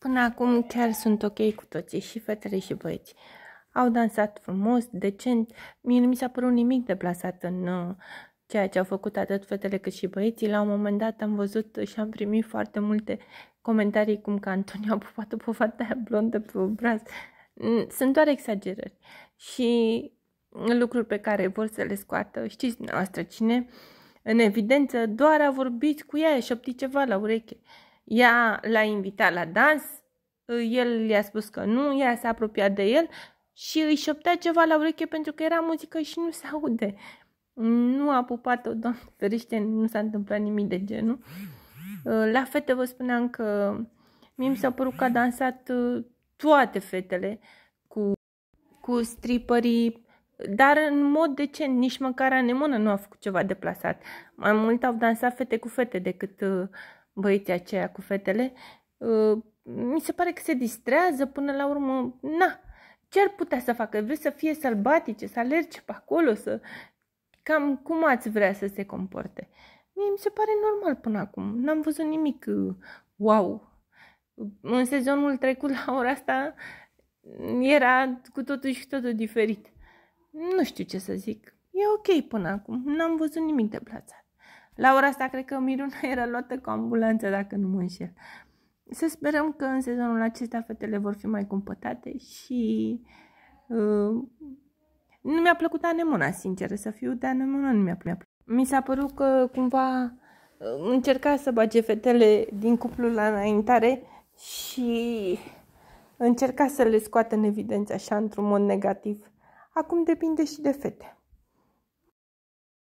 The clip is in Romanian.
Până acum chiar sunt ok cu toții, și fetele și băieți. Au dansat frumos, decent, mie nu mi s-a părut nimic deplasat în uh, ceea ce au făcut atât fetele cât și băieții. La un moment dat am văzut și am primit foarte multe comentarii cum că Antonia a pupat-o pe fata aia blondă pe braț. Sunt doar exagerări și lucruri pe care vor să le scoată, știți dumneavoastră cine, în evidență, doar a vorbit cu ea, și a ceva la ureche. Ea l-a invitat la dans, el i-a spus că nu, ea s-a apropiat de el și îi șoptea ceva la ureche pentru că era muzică și nu se aude. Nu a pupat-o, doamne ferește, nu s-a întâmplat nimic de genul. La fete vă spuneam că mi s-a părut că a dansat uh, toate fetele cu, cu striperii, dar în mod decent, nici măcar anemonă nu a făcut ceva deplasat. Mai mult au dansat fete cu fete decât uh, băieții aceia cu fetele, uh, mi se pare că se distrează până la urmă, na, ce ar putea să facă? Vreți să fie sălbatice, să alerge pe acolo, să... Cam cum ați vrea să se comporte? Mie mi se pare normal până acum. N-am văzut nimic uh, wow. În sezonul trecut, la ora asta, era cu totul și totul diferit. Nu știu ce să zic. E ok până acum. N-am văzut nimic de plațat. La ora asta cred că Miruna era luată cu ambulanță, dacă nu mă înșel. Să sperăm că în sezonul acesta fetele vor fi mai cumpătate și uh, nu mi-a plăcut anemona, sincer să fiu, dar anemona nu mi-a plăcut. Mi s-a părut că cumva uh, încerca să bage fetele din cuplul la înaintare și încerca să le scoată în evidență așa într-un mod negativ. Acum depinde și de fete.